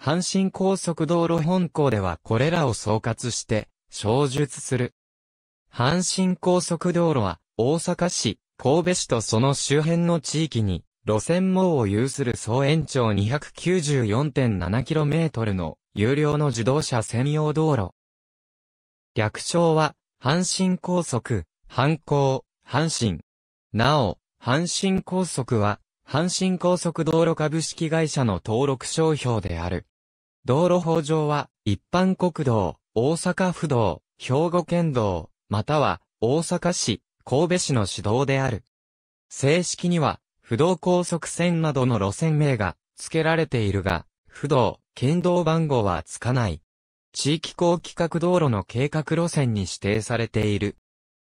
阪神高速道路本校ではこれらを総括して、小述する。阪神高速道路は、大阪市、神戸市とその周辺の地域に、路線網を有する総延長 294.7km の有料の自動車専用道路。略称は、阪神高速、阪高、阪神。なお、阪神高速は、阪神高速道路株式会社の登録商標である。道路法上は、一般国道、大阪府道、兵庫県道、または、大阪市、神戸市の市道である。正式には、不動高速線などの路線名が付けられているが、不動、県道番号は付かない。地域高規格道路の計画路線に指定されている。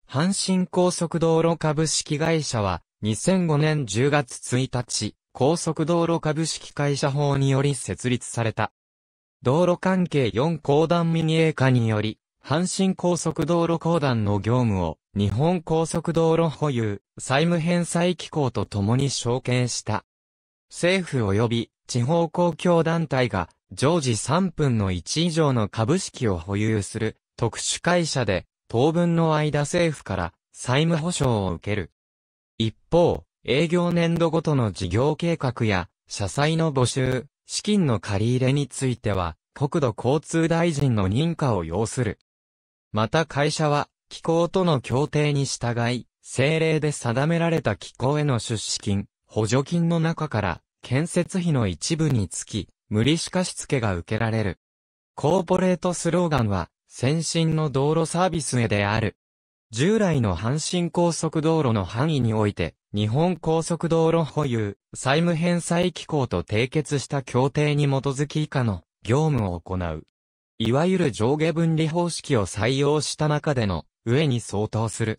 阪神高速道路株式会社は、2005年10月1日、高速道路株式会社法により設立された。道路関係4公団民営化により、阪神高速道路公団の業務を日本高速道路保有、債務返済機構と共に承継した。政府及び地方公共団体が常時3分の1以上の株式を保有する特殊会社で当分の間政府から債務保障を受ける。一方、営業年度ごとの事業計画や社債の募集、資金の借り入れについては、国土交通大臣の認可を要する。また会社は、機構との協定に従い、政令で定められた機構への出資金、補助金の中から、建設費の一部につき、無利子貸付が受けられる。コーポレートスローガンは、先進の道路サービスへである。従来の阪神高速道路の範囲において、日本高速道路保有、債務返済機構と締結した協定に基づき以下の業務を行う。いわゆる上下分離方式を採用した中での上に相当する。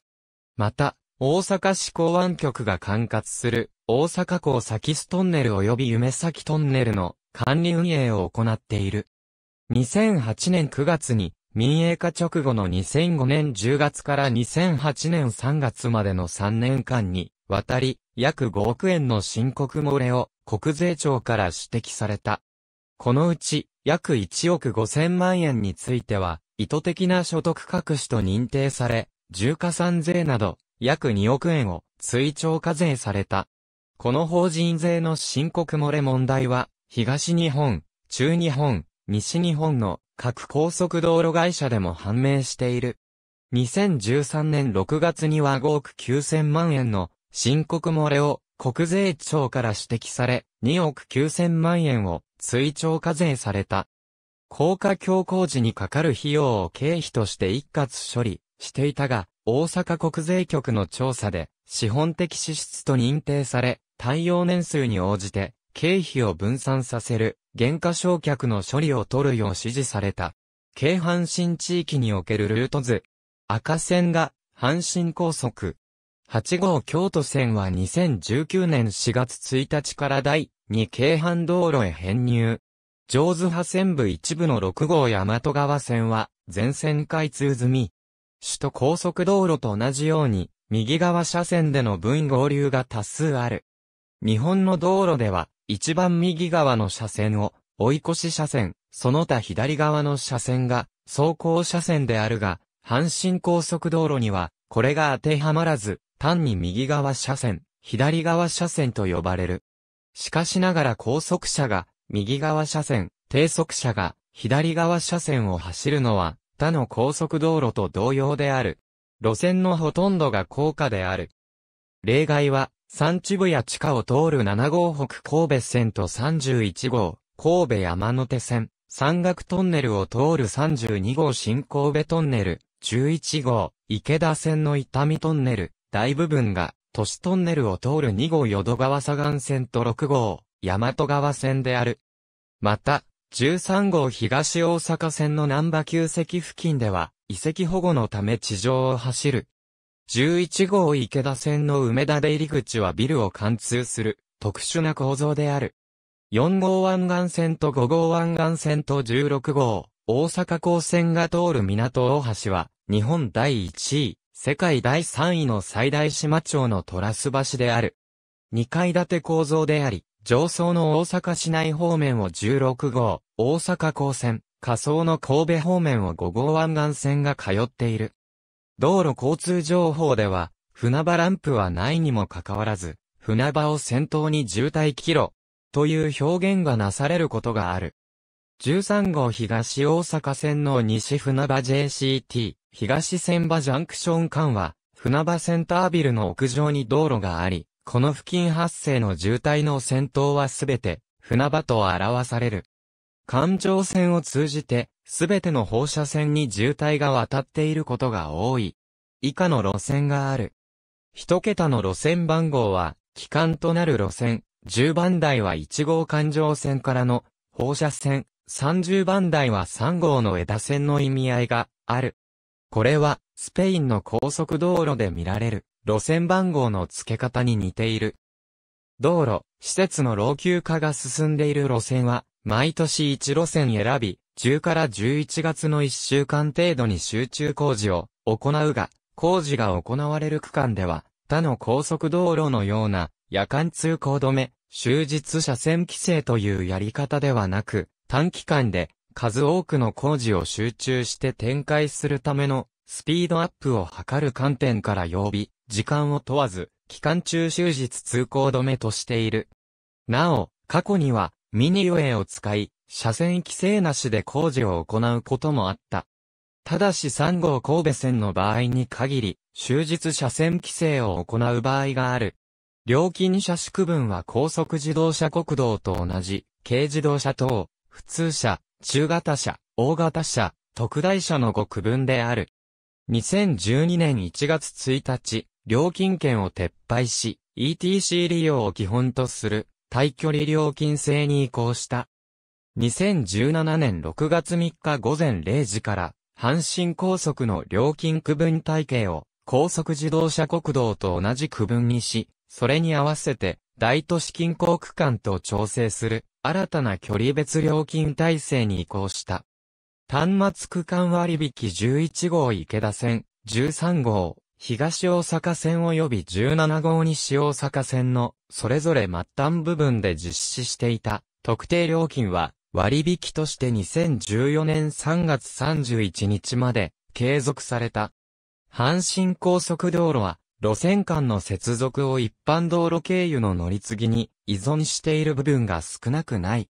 また、大阪市港湾局が管轄する大阪港先ストンネル及び夢先トンネルの管理運営を行っている。2008年9月に民営化直後の2005年10月から2008年3月までの3年間に渡り、約5億円の申告漏れを国税庁から指摘された。このうち、約1億5千万円については、意図的な所得隠しと認定され、重加算税など、約2億円を追徴課税された。この法人税の申告漏れ問題は、東日本、中日本、西日本の各高速道路会社でも判明している。2013年6月には5億9千万円の申告漏れを国税庁から指摘され、2億9000万円を追徴課税された。高架強行時にかかる費用を経費として一括処理していたが、大阪国税局の調査で資本的支出と認定され、対応年数に応じて経費を分散させる減価償却の処理を取るよう指示された。京阪神地域におけるルート図。赤線が阪神高速。8号京都線は2019年4月1日から第2京阪道路へ編入。上津派線部一部の6号大和川線は全線開通済み。首都高速道路と同じように右側車線での分合流が多数ある。日本の道路では一番右側の車線を追い越し車線、その他左側の車線が走行車線であるが、阪神高速道路にはこれが当てはまらず、単に右側車線、左側車線と呼ばれる。しかしながら高速車が右側車線、低速車が左側車線を走るのは他の高速道路と同様である。路線のほとんどが高架である。例外は、山地部や地下を通る7号北神戸線と31号、神戸山手線、山岳トンネルを通る32号新神戸トンネル、11号、池田線の伊丹トンネル、大部分が都市トンネルを通る2号淀川左岸線と6号大和川線である。また、13号東大阪線の南波旧跡付近では遺跡保護のため地上を走る。11号池田線の梅田出入り口はビルを貫通する特殊な構造である。4号湾岸線と5号湾岸線と16号大阪港線が通る港大橋は日本第1位世界第3位の最大島町のトラス橋である。2階建て構造であり、上層の大阪市内方面を16号、大阪高線、下層の神戸方面を5号湾岸線が通っている。道路交通情報では、船場ランプはないにもかかわらず、船場を先頭に渋滞キロ、という表現がなされることがある。13号東大阪線の西船場 JCT、東千葉ジャンクション間は、船場センタービルの屋上に道路があり、この付近発生の渋滞の先頭はすべて、船場と表される。環状線を通じて、すべての放射線に渋滞が渡っていることが多い。以下の路線がある。一桁の路線番号は、機関となる路線、10番台は1号環状線からの放射線、30番台は3号の枝線の意味合いがある。これは、スペインの高速道路で見られる、路線番号の付け方に似ている。道路、施設の老朽化が進んでいる路線は、毎年1路線選び、10から11月の1週間程度に集中工事を行うが、工事が行われる区間では、他の高速道路のような夜間通行止め、終日車線規制というやり方ではなく、短期間で数多くの工事を集中して展開するためのスピードアップを図る観点から曜日、時間を問わず、期間中終日通行止めとしている。なお、過去にはミニウェイを使い、車線規制なしで工事を行うこともあった。ただし3号神戸線の場合に限り、終日車線規制を行う場合がある。料金車宿区分は高速自動車国道と同じ、軽自動車等、普通車、中型車、大型車、特大車の5区分である。2012年1月1日、料金券を撤廃し、ETC 利用を基本とする、対距離料金制に移行した。2017年6月3日午前0時から、阪神高速の料金区分体系を、高速自動車国道と同じ区分にし、それに合わせて、大都市近郊区間と調整する。新たな距離別料金体制に移行した。端末区間割引11号池田線、13号、東大阪線及び17号西大阪線の、それぞれ末端部分で実施していた、特定料金は、割引として2014年3月31日まで、継続された。阪神高速道路は、路線間の接続を一般道路経由の乗り継ぎに依存している部分が少なくない。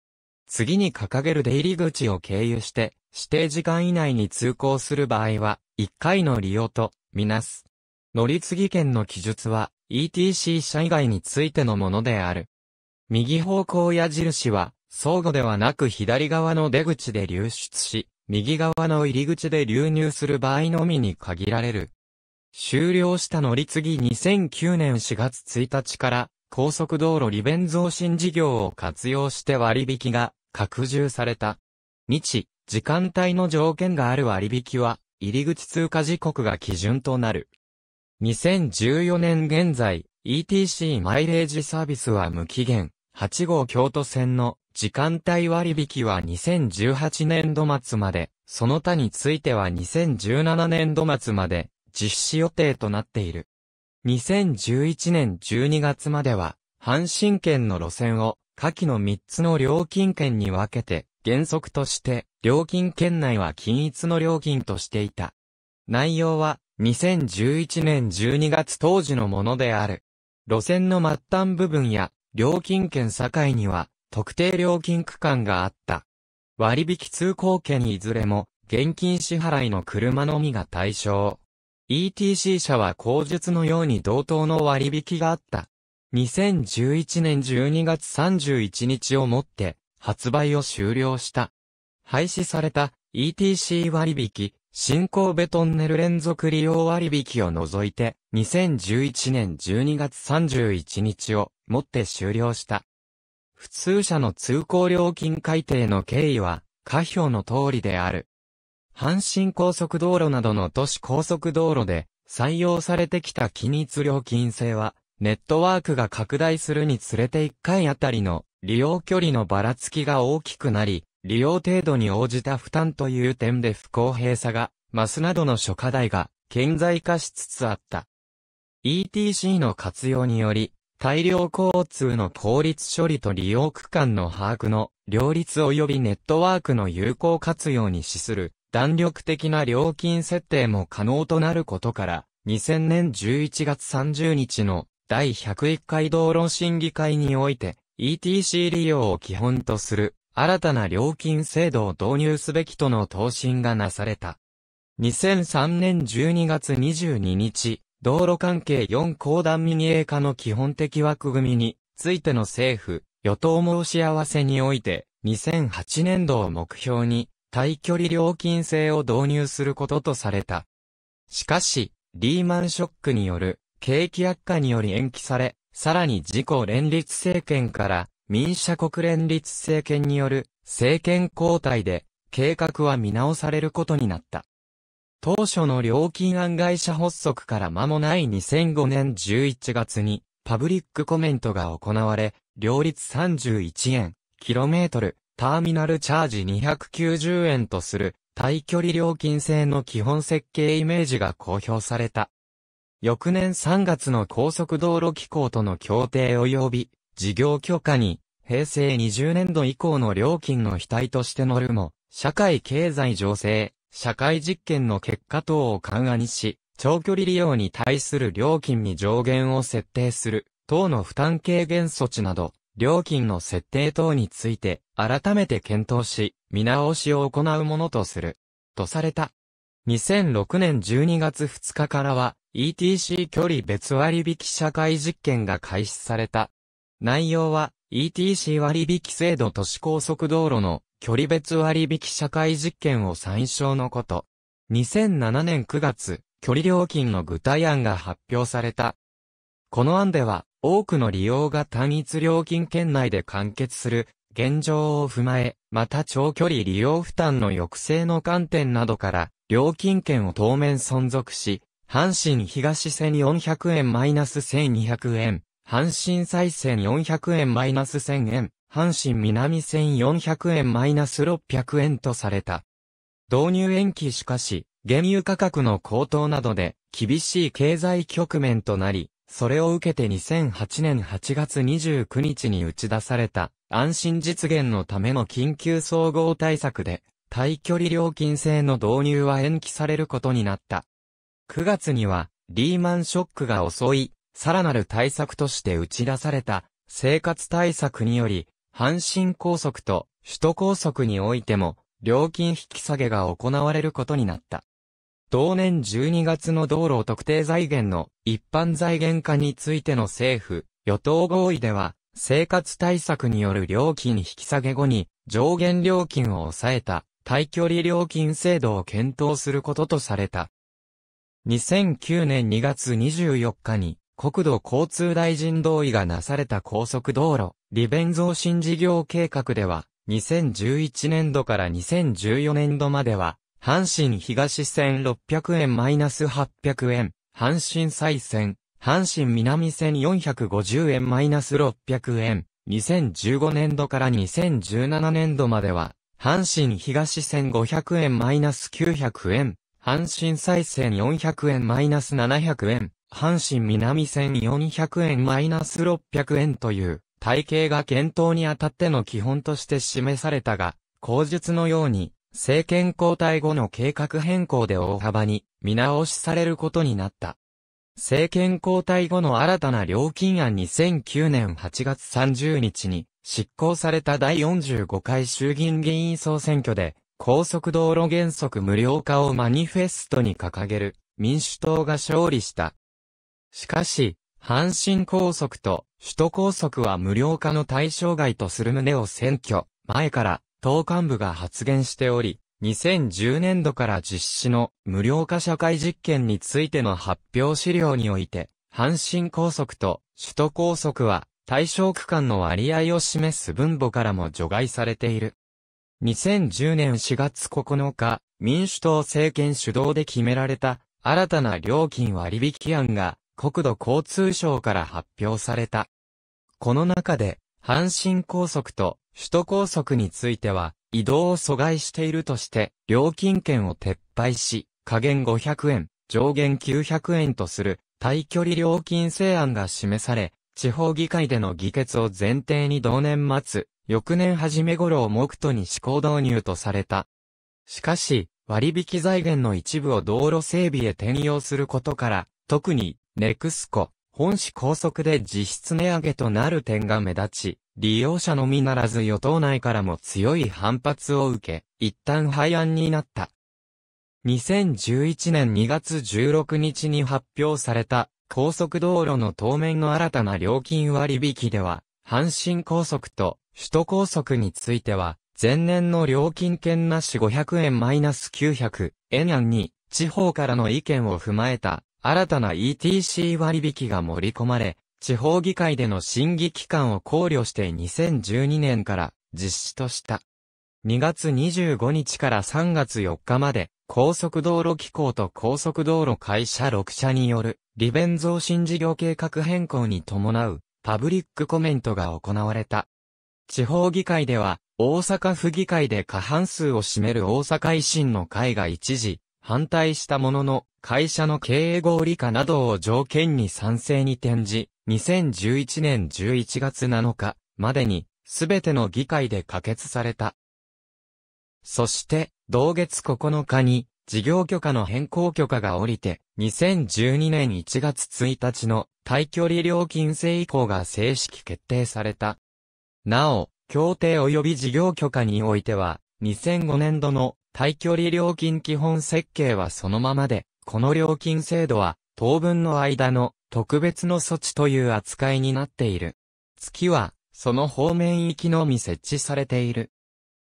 次に掲げる出入り口を経由して指定時間以内に通行する場合は1回の利用とみなす。乗り継ぎ券の記述は ETC 車以外についてのものである。右方向矢印は相互ではなく左側の出口で流出し、右側の入り口で流入する場合のみに限られる。終了した乗り継ぎ2009年4月1日から高速道路利便増進事業を活用して割引が拡充された。日、時間帯の条件がある割引は入り口通過時刻が基準となる。2014年現在、ETC マイレージサービスは無期限、8号京都線の時間帯割引は2018年度末まで、その他については2017年度末まで、実施予定となっている。2011年12月までは、阪神圏の路線を、下記の3つの料金圏に分けて、原則として、料金圏内は均一の料金としていた。内容は、2011年12月当時のものである。路線の末端部分や、料金圏境には、特定料金区間があった。割引通行券いずれも、現金支払いの車のみが対象。ETC 社は口述のように同等の割引があった。2011年12月31日をもって、発売を終了した。廃止された ETC 割引、新神戸トンネル連続利用割引を除いて、2011年12月31日をもって終了した。普通車の通行料金改定の経緯は、下表の通りである。阪神高速道路などの都市高速道路で採用されてきた均一料金制は、ネットワークが拡大するにつれて1回あたりの利用距離のばらつきが大きくなり、利用程度に応じた負担という点で不公平さが、マスなどの諸課題が顕在化しつつあった。ETC の活用により、大量交通の効率処理と利用区間の把握の両立及びネットワークの有効活用に資する弾力的な料金設定も可能となることから、2000年11月30日の第101回道路審議会において、ETC 利用を基本とする新たな料金制度を導入すべきとの答申がなされた。2003年12月22日、道路関係4公団民営化の基本的枠組みについての政府、与党申し合わせにおいて、2008年度を目標に、対距離料金制を導入することとされた。しかし、リーマンショックによる景気悪化により延期され、さらに自己連立政権から民社国連立政権による政権交代で計画は見直されることになった。当初の料金案会社発足から間もない2005年11月にパブリックコメントが行われ、両立31円、キロメートル、ターミナルチャージ290円とする、対距離料金制の基本設計イメージが公表された。翌年3月の高速道路機構との協定及び、事業許可に、平成20年度以降の料金の非対として乗るも、社会経済情勢、社会実験の結果等を緩和にし、長距離利用に対する料金に上限を設定する、等の負担軽減措置など、料金の設定等について改めて検討し、見直しを行うものとする。とされた。2006年12月2日からは ETC 距離別割引社会実験が開始された。内容は ETC 割引制度都市高速道路の距離別割引社会実験を参照のこと。2007年9月、距離料金の具体案が発表された。この案では、多くの利用が単一料金圏内で完結する現状を踏まえ、また長距離利用負担の抑制の観点などから、料金券を当面存続し、阪神東線400円マイナス1200円、阪神再線400円マイナス1000円、阪神南線400円マイナス600円とされた。導入延期しかし、原油価格の高騰などで厳しい経済局面となり、それを受けて2008年8月29日に打ち出された安心実現のための緊急総合対策で、対距離料金制の導入は延期されることになった。9月にはリーマンショックが襲い、さらなる対策として打ち出された生活対策により、阪神高速と首都高速においても料金引き下げが行われることになった。同年12月の道路特定財源の一般財源化についての政府、与党合意では、生活対策による料金引き下げ後に上限料金を抑えた対距離料金制度を検討することとされた。2009年2月24日に国土交通大臣同意がなされた高速道路、利便増進事業計画では、2011年度から2014年度までは、阪神東線600円マイナス800円、阪神再線、阪神南線450円マイナス600円、2015年度から2017年度までは、阪神東線500円マイナス900円、阪神再線400円マイナス700円、阪神南線400円マイナス600円という体系が検討にあたっての基本として示されたが、口述のように、政権交代後の計画変更で大幅に見直しされることになった。政権交代後の新たな料金案2009年8月30日に執行された第45回衆議院議員総選挙で高速道路原則無料化をマニフェストに掲げる民主党が勝利した。しかし、阪神高速と首都高速は無料化の対象外とする旨を選挙前から党幹部が発言しており、2010年度から実施の無料化社会実験についての発表資料において、阪神高速と首都高速は対象区間の割合を示す分母からも除外されている。2010年4月9日、民主党政権主導で決められた新たな料金割引案が国土交通省から発表された。この中で、阪神高速と首都高速については、移動を阻害しているとして、料金券を撤廃し、下限500円、上限900円とする、対距離料金制案が示され、地方議会での議決を前提に同年末、翌年初め頃を目途に施行導入とされた。しかし、割引財源の一部を道路整備へ転用することから、特に、ネクスコ、本市高速で実質値上げとなる点が目立ち、利用者のみならず与党内からも強い反発を受け、一旦廃案になった。2011年2月16日に発表された高速道路の当面の新たな料金割引では、阪神高速と首都高速については、前年の料金券なし500円マイナス900円案に、地方からの意見を踏まえた新たな ETC 割引が盛り込まれ、地方議会での審議期間を考慮して2012年から実施とした。2月25日から3月4日まで、高速道路機構と高速道路会社6社による利便増進事業計画変更に伴うパブリックコメントが行われた。地方議会では、大阪府議会で過半数を占める大阪維新の会が一時、反対したものの、会社の経営合理化などを条件に賛成に転じ、2011年11月7日までに、すべての議会で可決された。そして、同月9日に、事業許可の変更許可が下りて、2012年1月1日の対距離料金制移行が正式決定された。なお、協定及び事業許可においては、2005年度の対距離料金基本設計はそのままで、この料金制度は、当分の間の特別の措置という扱いになっている。月は、その方面行きのみ設置されている。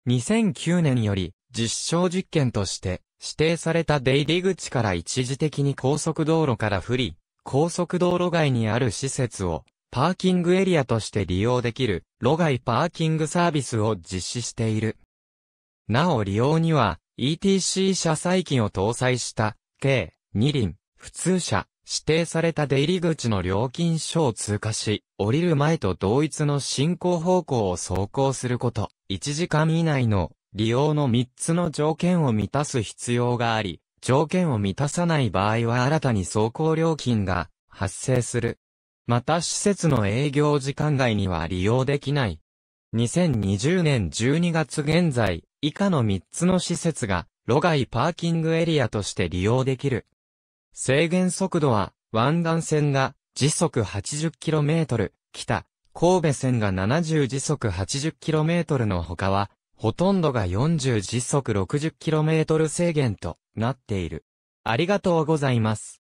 2009年より、実証実験として、指定された出入り口から一時的に高速道路から降り、高速道路外にある施設を、パーキングエリアとして利用できる、路外パーキングサービスを実施している。なお利用には、ETC 車載機を搭載した、計2輪、普通車、指定された出入り口の料金所を通過し、降りる前と同一の進行方向を走行すること、1時間以内の利用の3つの条件を満たす必要があり、条件を満たさない場合は新たに走行料金が発生する。また施設の営業時間外には利用できない。2020年12月現在、以下の3つの施設が、路外パーキングエリアとして利用できる。制限速度は、湾岸線が時速 80km、北、神戸線が70時速 80km の他は、ほとんどが40時速 60km 制限となっている。ありがとうございます。